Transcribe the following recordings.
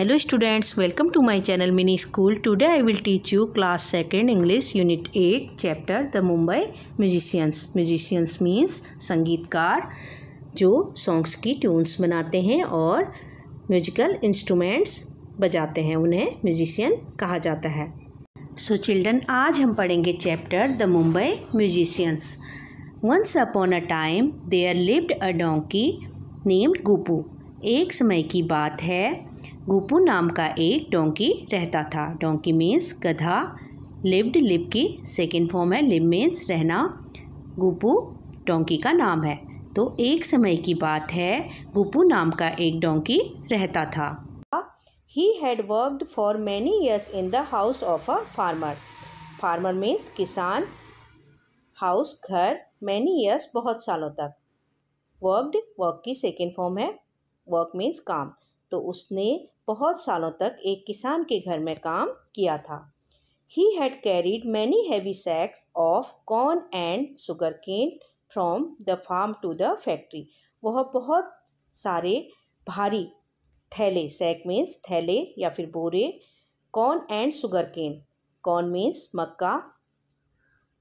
Hello students welcome to my channel mini school today I will teach you class second English unit eight chapter the Mumbai musicians musicians means संगीतकार जो songs की tunes बनाते हैं और musical instruments बजाते हैं उन्हें म्यूजिशियन कहा जाता है सो so चिल्ड्रन आज हम पढ़ेंगे chapter the Mumbai musicians once upon a time there lived a donkey named Gupu एक समय की बात है गोपू नाम का एक डोंकी रहता था डोंकी मीन्स गधा लिव्ड लिव की सेकेंड फॉर्म है लिब मीन्स रहना गोपू डोंकी का नाम है तो एक समय की बात है गोपू नाम का एक डोंकी रहता था he had worked for many years in the house of a farmer farmer means किसान हाउस घर मैनी ईयर्स बहुत सालों तक वर्कड वर्क की सेकेंड फॉर्म है वर्क मीन्स काम तो उसने बहुत सालों तक एक किसान के घर में काम किया था he had carried many heavy sacks of corn and sugar cane from the farm to the factory वह बहुत सारे भारी थैले सैक मीन्स थैले या फिर बोरे corn and sugar cane corn means मक्का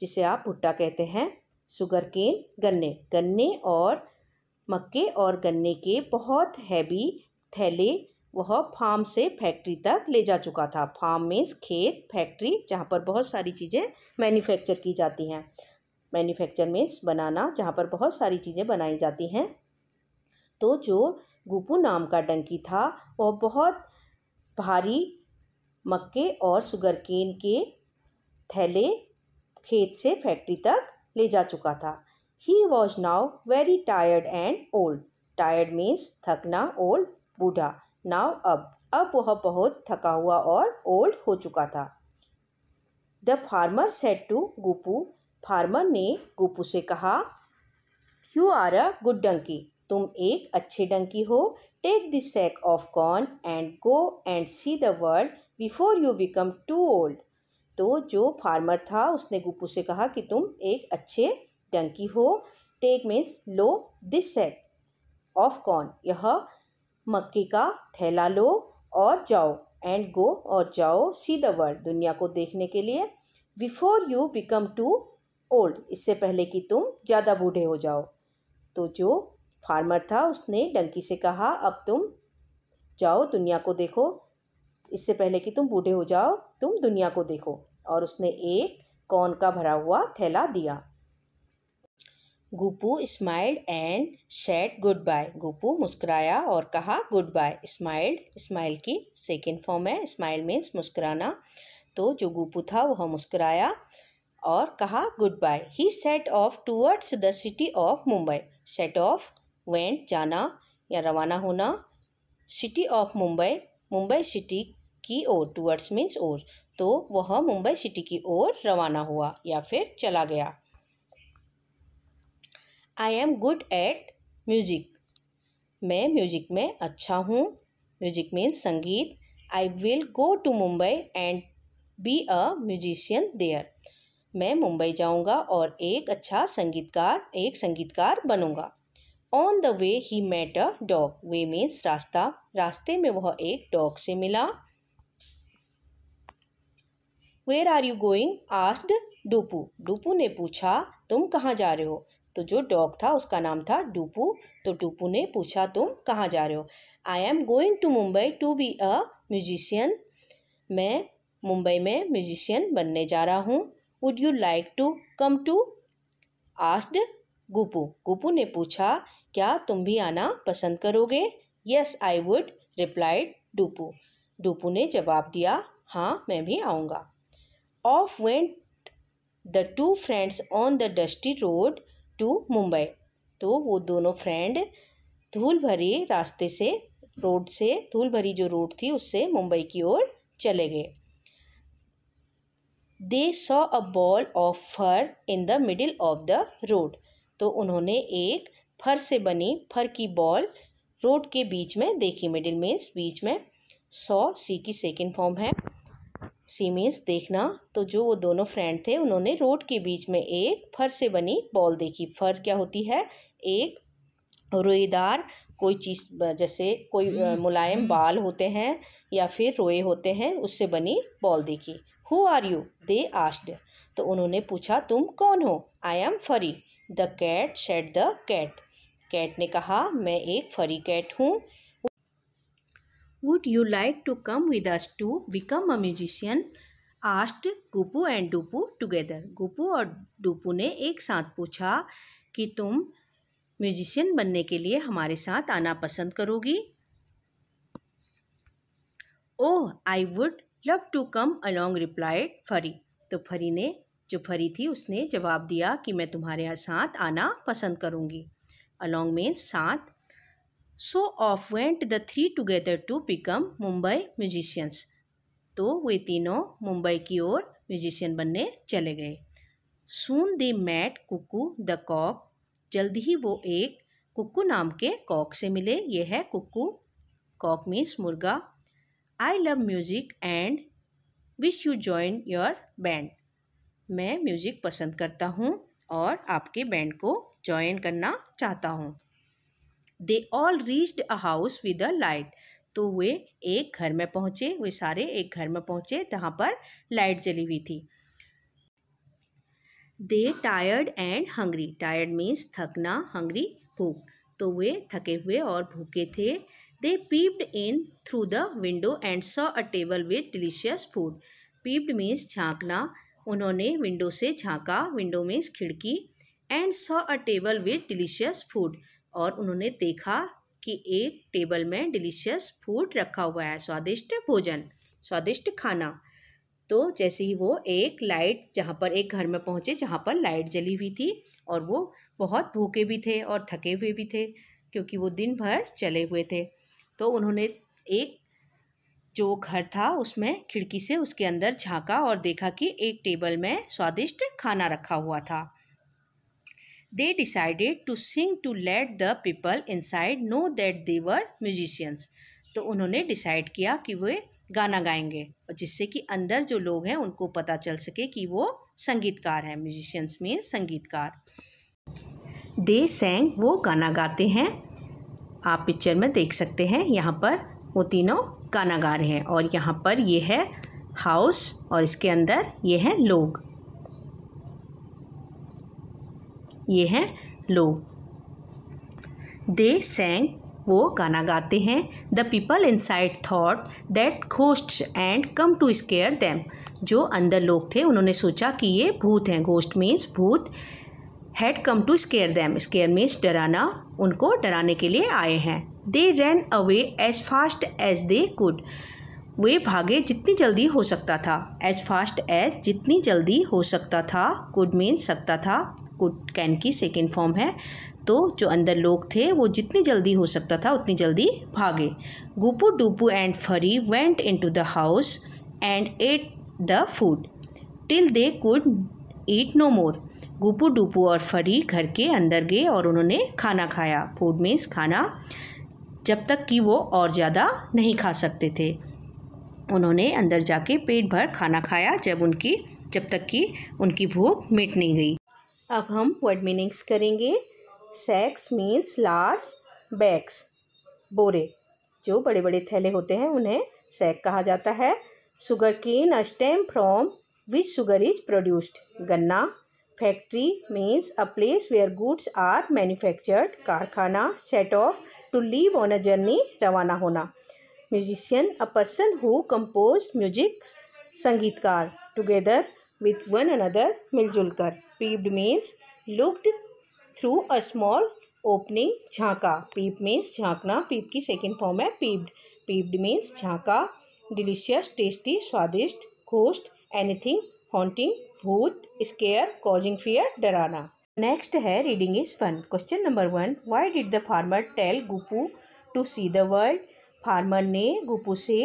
जिसे आप भुट्टा कहते हैं सुगर केन गन्ने गन्ने और मक्के और गन्ने के बहुत हैवी थैले वह फार्म से फैक्ट्री तक ले जा चुका था फार्म मीन्स खेत फैक्ट्री जहाँ पर बहुत सारी चीज़ें मैन्युफैक्चर की जाती हैं मैन्युफैक्चर मीन्स बनाना जहाँ पर बहुत सारी चीज़ें बनाई जाती हैं तो जो गुपू नाम का डंकी था वह बहुत भारी मक्के और केन के थैले खेत से फैक्ट्री तक ले जा चुका था he was now very tired and old tired means थकना ओल्ड बूढ़ा नाव अब अब वह बहुत थका हुआ और ओल्ड हो चुका था the farmer said to Guppu farmer ने गुप्पू से कहा you are a good donkey तुम एक अच्छे डंकी हो take this sack of corn and go and see the world before you become too old तो जो फार्मर था उसने गुप्पू से कहा कि तुम एक अच्छे डंकी हो टेक मीन्स लो दिस सैक ऑफ कॉर्न यह मक्के का थैला लो और जाओ एंड गो और जाओ सी द वर्ल्ड दुनिया को देखने के लिए before you become too old इससे पहले कि तुम ज़्यादा बूढ़े हो जाओ तो जो फार्मर था उसने डंकी से कहा अब तुम जाओ दुनिया को देखो इससे पहले कि तुम बूढ़े हो जाओ तुम दुनिया को देखो और उसने एक कौन का भरा हुआ थैला दिया Gopu smiled and said goodbye Gopu मुस्कुराया और कहा गुड बाय स्माइल्ड स्माइल की सेकेंड फॉर्म है स्माइल मीन्स मुस्कुराना तो जो गोपू था वह मुस्कुराया और कहा goodbye he set off towards the city of Mumbai set off went जाना या रवाना होना city of Mumbai Mumbai city की ओर टूवर्ड्स मीन्स ओर तो वह मुंबई सिटी की ओर रवाना हुआ या फिर चला गया I am good at music मैं म्यूजिक में अच्छा हूँ म्यूजिक मीन्स संगीत I will go to Mumbai and be a musician there मैं मुंबई जाऊँगा और एक अच्छा संगीतकार एक संगीतकार बनूँगा on the way he met a dog way means रास्ता रास्ते में वह एक डॉग से मिला where are you going asked Dupu Dupu ने पूछा तुम कहाँ जा रहे हो तो जो डॉग था उसका नाम था डूपू तो डूपू ने पूछा तुम कहाँ जा रहे हो I am going to Mumbai to be a musician मैं मुंबई में म्यूजिशियन बनने जा रहा हूँ would you like to come too asked Gupu Gupu ने पूछा क्या तुम भी आना पसंद करोगे yes I would replied Dupu Dupu ने जवाब दिया हाँ मैं भी आऊँगा off went the two friends on the dusty road to Mumbai तो वो दोनों फ्रेंड धूल भरी रास्ते से रोड से धूल भरी जो रोड थी उससे मुंबई की ओर चले गए they saw a ball of fur in the middle of the road तो उन्होंने एक फर से बनी फर की बॉल रोड के बीच में देखी मिडिल मीन्स बीच में सौ सी की सेकेंड फॉर्म है सीमेंस देखना तो जो वो दोनों फ्रेंड थे उन्होंने रोड के बीच में एक फर से बनी बॉल देखी फर क्या होती है एक रोएदार कोई चीज़ जैसे कोई मुलायम बाल होते हैं या फिर रोए होते हैं उससे बनी बॉल देखी who are you they asked तो उन्होंने पूछा तुम कौन हो I am Furry the cat said the cat cat ने कहा मैं एक फरी कैट हूँ Would you like to come with us to become a musician? asked Gupu and Dupu together. Gupu और Dupu ने एक साथ पूछा कि तुम म्यूजिशियन बनने के लिए हमारे साथ आना पसंद करोगी oh I would love to come along replied Furry तो फरी ने जो फरी थी उसने जवाब दिया कि मैं तुम्हारे साथ आना पसंद करूँगी अलोंग मीन्स साथ so off went the three together to become Mumbai musicians तो वे तीनों मुंबई की ओर म्यूजिशियन बनने चले गए soon they met Kuku the cock जल्द ही वो एक कुकू नाम के कॉक से मिले ये है कुकू कॉक मीन्स मुर्गा I love music and wish you join your band मैं म्यूज़िक पसंद करता हूँ और आपके बैंड को जॉइन करना चाहता हूँ they all reached a house with a light तो वे एक घर में पहुँचे वे सारे एक घर में पहुँचे जहाँ पर लाइट जली हुई थी they tired and hungry tired means थकना हंग्री भूख तो वे थके हुए और भूखे थे they peeped in through the window and saw a table with delicious food peeped means झांकना उन्होंने विंडो से झांका विंडो मीन्स खिड़की and saw a table with delicious food और उन्होंने देखा कि एक टेबल में डिलीशियस फूड रखा हुआ है स्वादिष्ट भोजन स्वादिष्ट खाना तो जैसे ही वो एक लाइट जहाँ पर एक घर में पहुँचे जहाँ पर लाइट जली हुई थी और वो बहुत भूखे भी थे और थके हुए भी थे क्योंकि वो दिन भर चले हुए थे तो उन्होंने एक जो घर था उसमें खिड़की से उसके अंदर झांका और देखा कि एक टेबल में स्वादिष्ट खाना रखा हुआ था they decided to sing to let the people inside know that they were musicians. तो उन्होंने डिसाइड किया कि वे गाना गाएंगे और जिससे कि अंदर जो लोग हैं उनको पता चल सके कि वो संगीतकार हैं म्यूजिशियंस में संगीतकार दे सेंग वो गाना गाते हैं आप पिक्चर में देख सकते हैं यहाँ पर वो तीनों गाना गा रहे हैं और यहाँ पर ये है हाउस और इसके अंदर ये हैं लोग ये हैं लोग दे सेंग वो गाना गाते हैं the people inside thought that ghost and come to scare them जो अंदर लोग थे उन्होंने सोचा कि ये भूत हैं घोस्ट मीन्स भूत had come to scare them scare means डराना उनको डराने के लिए आए हैं they ran away as fast as they could वे भागे जितनी जल्दी हो सकता था एज फास्ट एज जितनी जल्दी हो सकता था कुड मीन सकता था कुट कैन की सेकेंड फॉर्म है तो जो अंदर लोग थे वो जितनी जल्दी हो सकता था उतनी जल्दी भागे Gupu Dupu and Fari went into the house and ate the food till they could eat no more Gupu Dupu और फरी घर के अंदर गए और उन्होंने खाना खाया फूड मीन्स खाना जब तक कि वो और ज़्यादा नहीं खा सकते थे उन्होंने अंदर जाके पेट भर खाना खाया जब उनकी जब तक कि उनकी भूख मिट नहीं गई अब हम वर्ड मीनिंग्स करेंगे सैक्स मीन्स लार्ज बैग्स बोरे जो बड़े बड़े थैले होते हैं उन्हें सैक कहा जाता है sugar cane a stem from which sugar is produced गन्ना factory means a place where goods are manufactured कारखाना set off to leave on a journey रवाना होना musician a person who compose music संगीतकार टुगेदर with one another मिलजुल कर peeped means looked through a small opening झांका peep means झांकना peep की second form है peeped peeped means झांका delicious tasty स्वादिष्ट ghost anything haunting भूत scare causing fear डराना नेक्स्ट है reading is fun question number one why did the farmer tell Guppu to see the world farmer ने गुप्पू से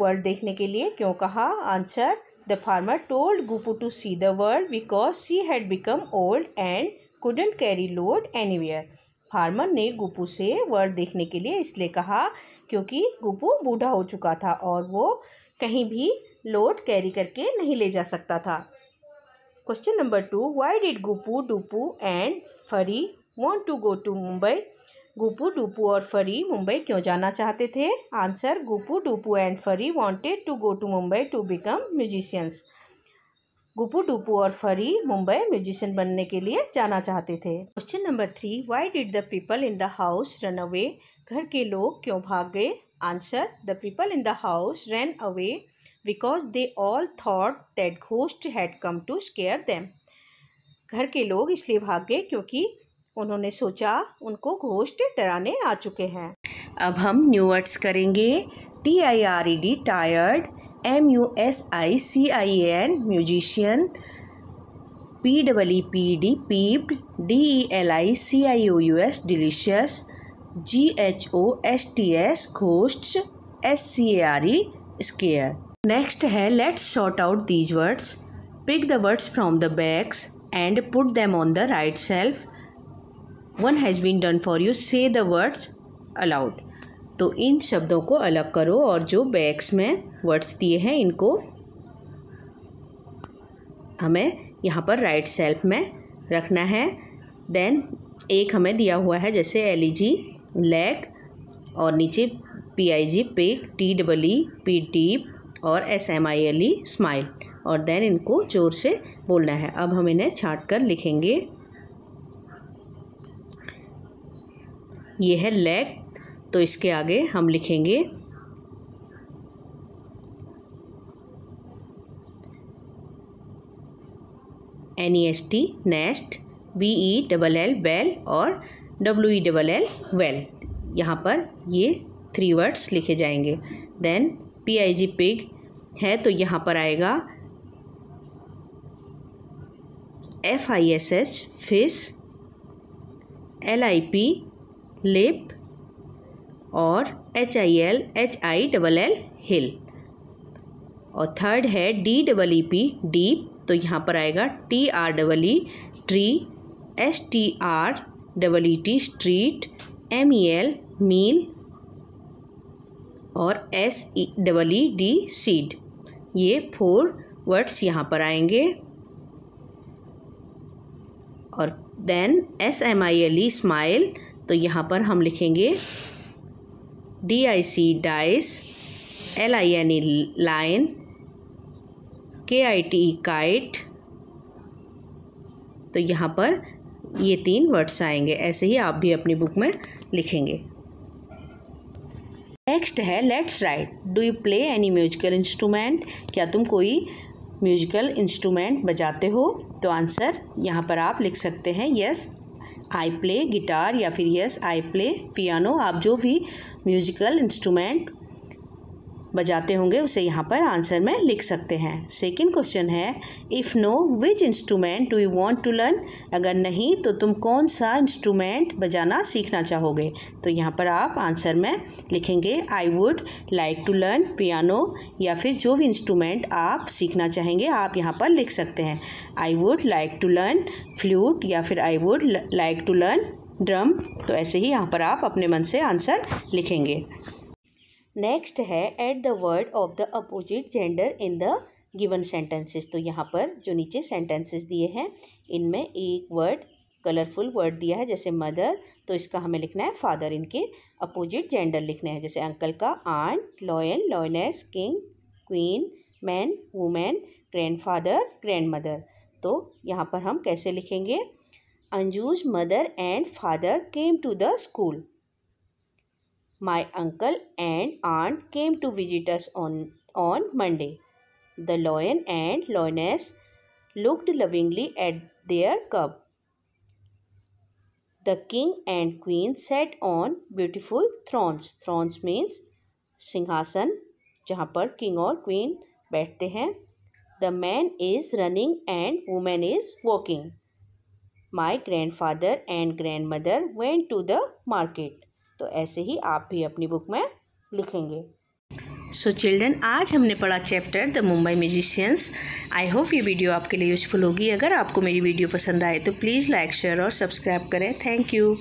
world देखने के लिए क्यों कहा answer The farmer told Gupu to see the world because she had become old and couldn't carry load anywhere. Farmer ने गुप्पू से world देखने के लिए इसलिए कहा क्योंकि गुप्पू बूढ़ा हो चुका था और वो कहीं भी लोड कैरी करके नहीं ले जा सकता था question number two why did Guppu Duppu and Fari want to go to Mumbai Gupu Dupu और फरी मुंबई क्यों जाना चाहते थे answer Gupu Dupu and Fari wanted to go to Mumbai to become musicians Gupu Dupu और फरी मुंबई म्यूजिशियन बनने के लिए जाना चाहते थे question number three why did the people in the house run away घर के लोग क्यों भाग गए answer the people in the house run away because they all thought that ghost had come to scare them घर के लोग इसलिए भाग गए क्योंकि उन्होंने सोचा उनको घोष्ट डराने आ चुके हैं अब हम न्यू वर्ड्स करेंगे T I R E D tired M U S I C I N musician P double E P D peeped D E L I C I O U S delicious ji H O S T S ghost S C A R E square next है let's short out these words pick the words from the bags and put them on the right self one has been done for you say the words aloud तो इन शब्दों को अलग करो और जो bags में वर्ड्स दिए हैं इनको हमें यहाँ पर राइट सेल्फ में रखना है देन एक हमें दिया हुआ है जैसे एल ई जी लैग और नीचे P I G pick T double E P T और S M I L E smile और देन इनको जोर से बोलना है अब हम इन्हें छाट कर लिखेंगे ये है लेग तो इसके आगे हम लिखेंगे N E S T nest B E double L bell और W E double L well यहाँ पर ये थ्री वर्ड्स लिखे जाएंगे then P I G pig है तो यहाँ पर आएगा F I S H fish L I P lip और H I L H I double L hill और थर्ड है D double E P deep तो यहाँ पर आएगा टी आर डबल ई tree S T R double E T street M E L meal और S E double E D seed ये four words यहाँ पर आएंगे और then S M I L E smile तो यहाँ पर हम लिखेंगे D I C dice L I N E line K I T E kite तो यहाँ पर ये तीन वर्ड्स आएंगे ऐसे ही आप भी अपनी बुक में लिखेंगे नेक्स्ट है let's write do you play any musical instrument क्या तुम कोई म्यूजिकल इंस्ट्रूमेंट बजाते हो तो आंसर यहाँ पर आप लिख सकते हैं यस आई प्ले गिटार या फिर यस आई प्ले पियानो आप जो भी म्यूजिकल इंस्ट्रूमेंट बजाते होंगे उसे यहाँ पर आंसर में लिख सकते हैं सेकेंड क्वेश्चन है if no which instrument do you want to learn अगर नहीं तो तुम कौन सा इंस्ट्रूमेंट बजाना सीखना चाहोगे तो यहाँ पर आप आंसर में लिखेंगे I would like to learn piano या फिर जो भी इंस्ट्रूमेंट आप सीखना चाहेंगे आप यहाँ पर लिख सकते हैं I would like to learn flute या फिर I would like to learn drum तो ऐसे ही यहाँ पर आप अपने मन से आंसर लिखेंगे नेक्स्ट है at the word of the opposite gender in the given sentences तो यहाँ पर जो नीचे सेंटेंसेस दिए हैं इनमें एक वर्ड कलरफुल वर्ड दिया है जैसे मदर तो इसका हमें लिखना है फादर इनके अपोजिट जेंडर लिखने हैं जैसे अंकल का aunt lion lioness king queen man father grandfather grandmother तो यहाँ पर हम कैसे लिखेंगे Anju's mother and father came to the school My uncle and aunt came to visit us on, on Monday. The lion and lioness looked lovingly at their cub. The king and queen sat on beautiful thrones. Thrones means singhasan, jahan par king or queen baithte hain. The man is running and woman is walking. My grandfather and grandmother went to the market. तो ऐसे ही आप भी अपनी book में लिखेंगे सो so children आज हमने पढ़ा chapter the Mumbai musicians I hope ये वीडियो आपके लिए यूजफुल होगी अगर आपको मेरी वीडियो पसंद आए तो प्लीज़ लाइक शेयर और सब्सक्राइब करें थैंक यू